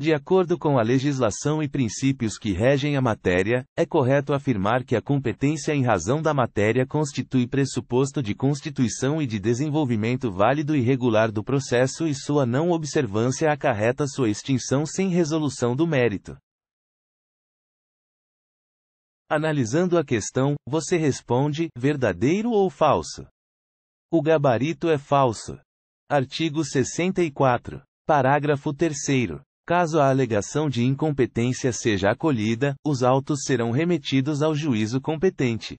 De acordo com a legislação e princípios que regem a matéria, é correto afirmar que a competência em razão da matéria constitui pressuposto de constituição e de desenvolvimento válido e regular do processo e sua não observância acarreta sua extinção sem resolução do mérito. Analisando a questão, você responde: verdadeiro ou falso? O gabarito é falso. Artigo 64. Parágrafo 3. Caso a alegação de incompetência seja acolhida, os autos serão remetidos ao juízo competente.